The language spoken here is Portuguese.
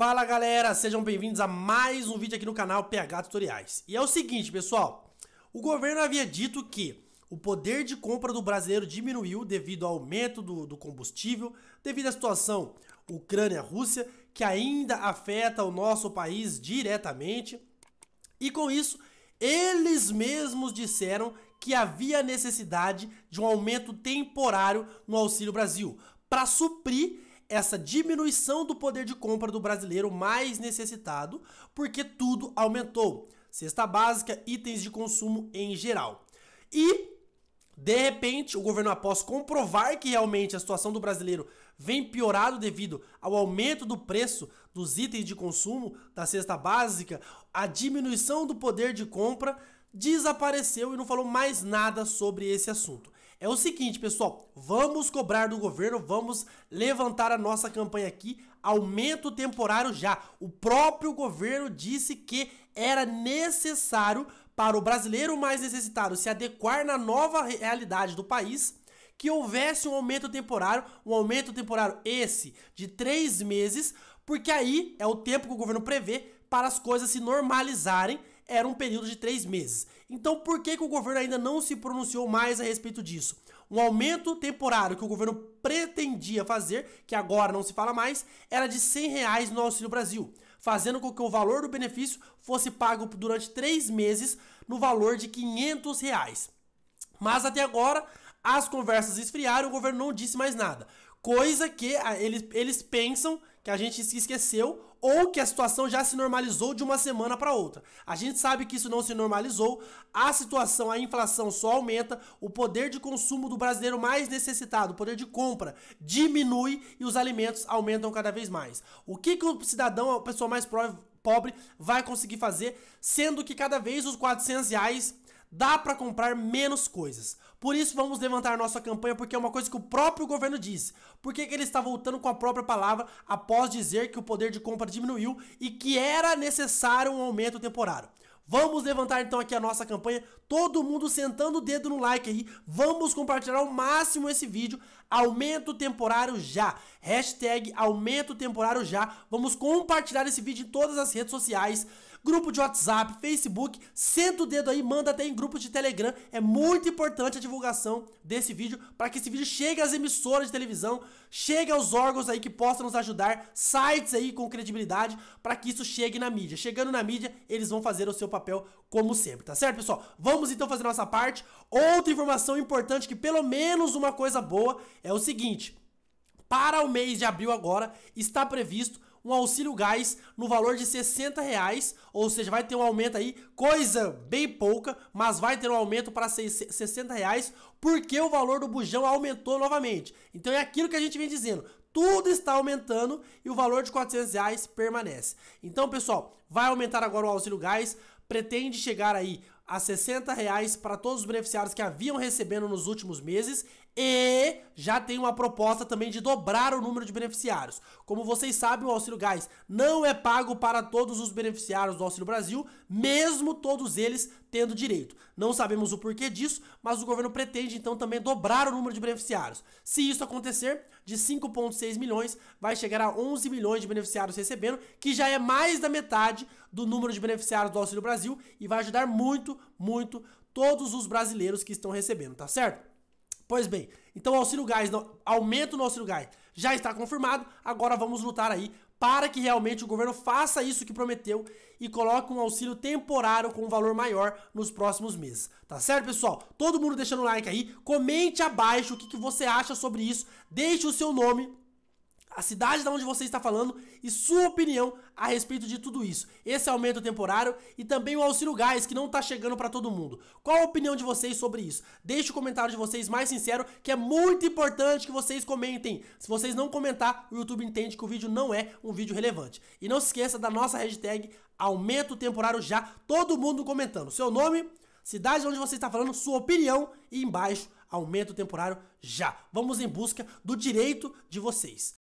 Fala galera, sejam bem-vindos a mais um vídeo aqui no canal PH Tutoriais. E é o seguinte, pessoal, o governo havia dito que o poder de compra do brasileiro diminuiu devido ao aumento do, do combustível, devido à situação Ucrânia-Rússia, que ainda afeta o nosso país diretamente. E com isso, eles mesmos disseram que havia necessidade de um aumento temporário no Auxílio Brasil para suprir essa diminuição do poder de compra do brasileiro mais necessitado, porque tudo aumentou. Cesta básica, itens de consumo em geral. E de repente, o governo, após comprovar que realmente a situação do brasileiro vem piorado devido ao aumento do preço dos itens de consumo da cesta básica, a diminuição do poder de compra desapareceu e não falou mais nada sobre esse assunto é o seguinte, pessoal, vamos cobrar do governo, vamos levantar a nossa campanha aqui, aumento temporário já. O próprio governo disse que era necessário para o brasileiro mais necessitado se adequar na nova realidade do país que houvesse um aumento temporário, um aumento temporário esse de três meses, porque aí é o tempo que o governo prevê para as coisas se normalizarem era um período de três meses. Então, por que, que o governo ainda não se pronunciou mais a respeito disso? Um aumento temporário que o governo pretendia fazer, que agora não se fala mais, era de 100 reais no Auxílio Brasil, fazendo com que o valor do benefício fosse pago durante três meses no valor de 500 reais. Mas até agora, as conversas esfriaram, o governo não disse mais nada. Coisa que ah, eles, eles pensam que a gente se esqueceu ou que a situação já se normalizou de uma semana para outra. A gente sabe que isso não se normalizou, a situação, a inflação só aumenta, o poder de consumo do brasileiro mais necessitado, o poder de compra, diminui e os alimentos aumentam cada vez mais. O que, que o cidadão, a pessoa mais pobre, vai conseguir fazer, sendo que cada vez os 400 reais dá para comprar menos coisas. Por isso vamos levantar nossa campanha, porque é uma coisa que o próprio governo diz. Por que, que ele está voltando com a própria palavra após dizer que o poder de compra diminuiu e que era necessário um aumento temporário? Vamos levantar então aqui a nossa campanha, todo mundo sentando o dedo no like aí, vamos compartilhar ao máximo esse vídeo, aumento temporário já, hashtag aumento temporário já, vamos compartilhar esse vídeo em todas as redes sociais, grupo de WhatsApp, Facebook, senta o dedo aí, manda até em grupo de Telegram. É muito importante a divulgação desse vídeo para que esse vídeo chegue às emissoras de televisão, chegue aos órgãos aí que possam nos ajudar, sites aí com credibilidade, para que isso chegue na mídia. Chegando na mídia, eles vão fazer o seu papel como sempre, tá certo, pessoal? Vamos então fazer nossa parte. Outra informação importante, que pelo menos uma coisa boa, é o seguinte. Para o mês de abril agora, está previsto um auxílio gás no valor de 60 reais, ou seja, vai ter um aumento aí, coisa bem pouca, mas vai ter um aumento para 60 reais, porque o valor do bujão aumentou novamente. Então é aquilo que a gente vem dizendo, tudo está aumentando e o valor de 400 reais permanece. Então, pessoal, vai aumentar agora o auxílio gás, pretende chegar aí a 60 reais para todos os beneficiários que haviam recebendo nos últimos meses e já tem uma proposta também de dobrar o número de beneficiários. Como vocês sabem, o Auxílio Gás não é pago para todos os beneficiários do Auxílio Brasil, mesmo todos eles tendo direito. Não sabemos o porquê disso, mas o governo pretende então também dobrar o número de beneficiários. Se isso acontecer, de 5,6 milhões vai chegar a 11 milhões de beneficiários recebendo, que já é mais da metade do número de beneficiários do Auxílio Brasil e vai ajudar muito, muito todos os brasileiros que estão recebendo, tá certo? Pois bem, então o auxílio gás, aumento no auxílio gás já está confirmado. Agora vamos lutar aí para que realmente o governo faça isso que prometeu e coloque um auxílio temporário com um valor maior nos próximos meses. Tá certo, pessoal? Todo mundo deixando o like aí, comente abaixo o que, que você acha sobre isso, deixe o seu nome a cidade da onde você está falando e sua opinião a respeito de tudo isso. Esse aumento temporário e também o auxílio gás que não está chegando para todo mundo. Qual a opinião de vocês sobre isso? Deixe o comentário de vocês mais sincero, que é muito importante que vocês comentem. Se vocês não comentar, o YouTube entende que o vídeo não é um vídeo relevante. E não se esqueça da nossa hashtag aumento temporário já, todo mundo comentando. Seu nome, cidade onde você está falando, sua opinião e embaixo aumento temporário já. Vamos em busca do direito de vocês.